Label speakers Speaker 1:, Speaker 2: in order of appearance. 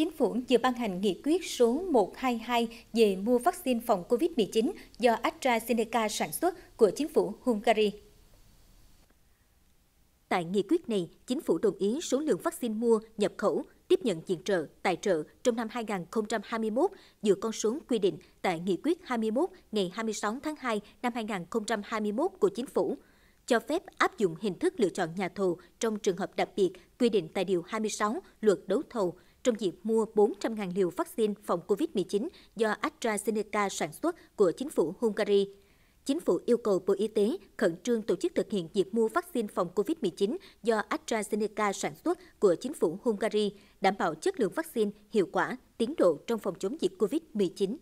Speaker 1: Chính phủ vừa ban hành nghị quyết số 122 về mua vaccine phòng COVID-19 do AstraZeneca sản xuất của chính phủ Hungary. Tại nghị quyết này, chính phủ đồng ý số lượng vaccine mua, nhập khẩu, tiếp nhận viện trợ, tài trợ trong năm 2021 dựa con số quy định tại Nghị quyết 21 ngày 26 tháng 2 năm 2021 của Chính phủ, cho phép áp dụng hình thức lựa chọn nhà thầu trong trường hợp đặc biệt quy định tại Điều 26 Luật Đấu thầu trong dịp mua 400.000 liều vaccine phòng COVID-19 do AstraZeneca sản xuất của chính phủ Hungary. Chính phủ yêu cầu Bộ Y tế khẩn trương tổ chức thực hiện việc mua vaccine phòng COVID-19 do AstraZeneca sản xuất của chính phủ Hungary, đảm bảo chất lượng vaccine, hiệu quả, tiến độ trong phòng chống dịch COVID-19.